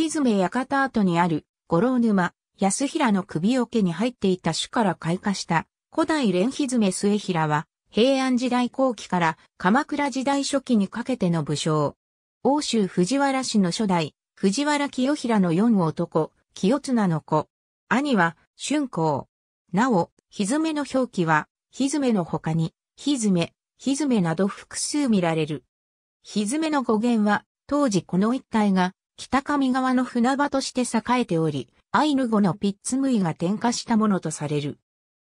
ひずめ館跡にある五郎沼、安平の首桶に入っていた種から開花した古代蓮ひず末平は平安時代後期から鎌倉時代初期にかけての武将。欧州藤原氏の初代、藤原清平の四男、清綱の子。兄は春光。なお、ひずめの表記は、ひずめの他に、ひずめ、ひずめなど複数見られる。ひずめの語源は、当時この一帯が北上川の船場として栄えており、アイヌ語のピッツムイが点火したものとされる。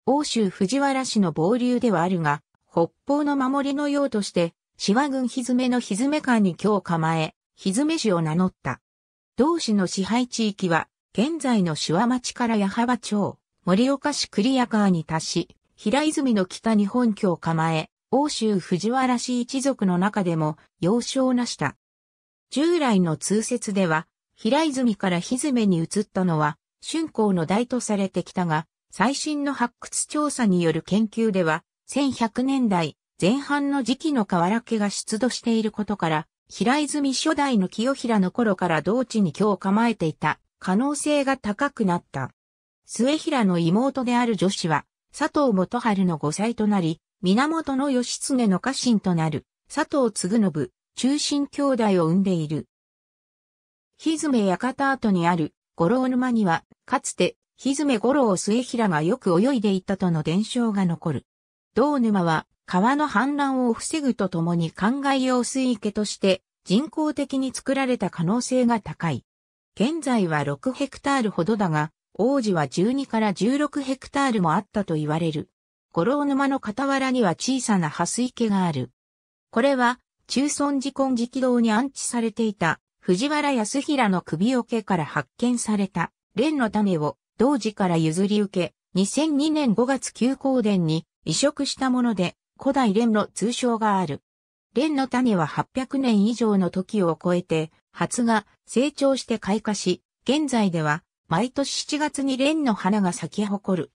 欧州藤原氏の傍流ではあるが、北方の守りの用として、シ和軍ひずめのひずめ館に今日構え、ひずめ氏を名乗った。同氏の支配地域は、現在のシワ町から矢幅町、盛岡市栗谷川に達し、平泉の北に本拠を構え、欧州藤原氏一族の中でも、要少なした。従来の通説では、平泉から日爪めに移ったのは、春光の代とされてきたが、最新の発掘調査による研究では、1100年代前半の時期の河原家が出土していることから、平泉初代の清平の頃から同地に今日構えていた可能性が高くなった。末平の妹である女子は、佐藤元春の5歳となり、源義経の家臣となる佐藤継信、中心兄弟を生んでいる。ひずめ館跡にある五郎沼には、かつて、ひずめ五郎末平がよく泳いでいたとの伝承が残る。道沼は、川の氾濫を防ぐとともに灌漑用水池として人工的に作られた可能性が高い。現在は6ヘクタールほどだが、王子は12から16ヘクタールもあったと言われる。五郎沼の傍らには小さな蓮池がある。これは中村寺寺直道に安置されていた藤原康平の首桶から発見された蓮の種を同時から譲り受け、2002年5月旧光殿に移植したもので古代蓮の通称がある。蓮の種は800年以上の時を超えて発芽、成長して開花し、現在では毎年7月に蓮の花が咲き誇る。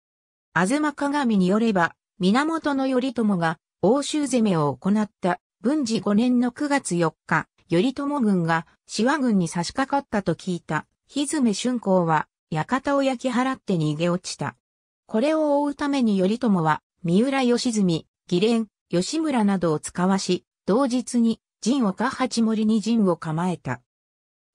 あずま鏡によれば、源頼朝が欧州攻めを行った文治5年の9月4日、頼朝軍が志和軍に差し掛かったと聞いた、ひずめ春光は、館を焼き払って逃げ落ちた。これを追うために頼朝は、三浦義澄、義連、吉村などを使わし、同日に、陣岡八森に陣を構えた。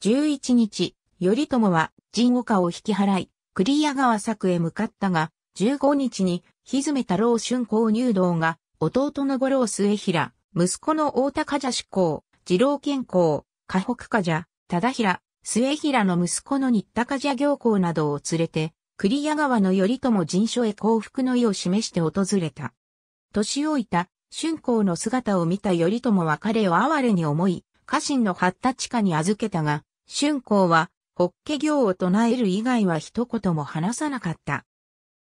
11日、頼朝は陣岡を引き払い、栗谷川作へ向かったが、15日に、ひずめ太郎春光入道が、弟の五郎末平、息子の大高じゃ主公、二郎健康、河北かじゃ、忠平、末平の息子の新高じゃ行行などを連れて、栗屋川の頼朝人所へ幸福の意を示して訪れた。年老いた、春光の姿を見た頼朝は彼を哀れに思い、家臣の八田地下に預けたが、春光は、法華行を唱える以外は一言も話さなかった。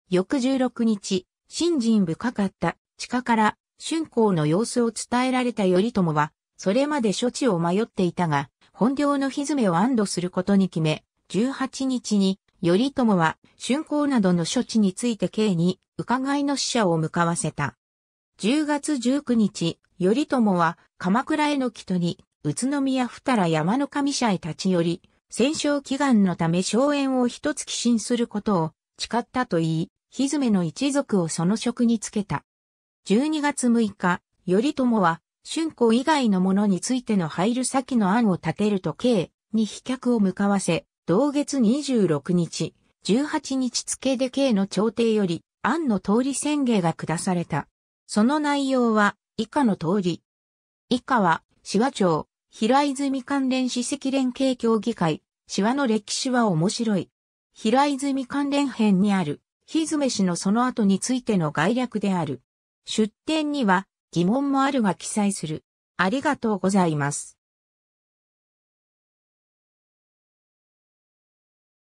翌16日、信心深かった地下から春光の様子を伝えられた頼朝は、それまで処置を迷っていたが、本領のひずめを安堵することに決め、18日に、頼朝は、春光などの処置について刑に、伺いの死者を向かわせた。10月19日、頼朝は、鎌倉への帰途に、宇都宮二良山の神社へ立ち寄り、戦勝祈願のため荘園を一つ寄進することを誓ったと言い、ひずめの一族をその職につけた。12月6日、頼朝は、春子以外のものについての入る先の案を立てると計に飛脚を向かわせ、同月26日、18日付で計の朝廷より、案の通り宣言が下された。その内容は、以下の通り。以下は、紫波町、平泉関連史跡連携協議会、紫波の歴史は面白い。平泉関連編にある、ひづめ氏のその後についての概略である。出典には疑問もあるが記載する。ありがとうございます。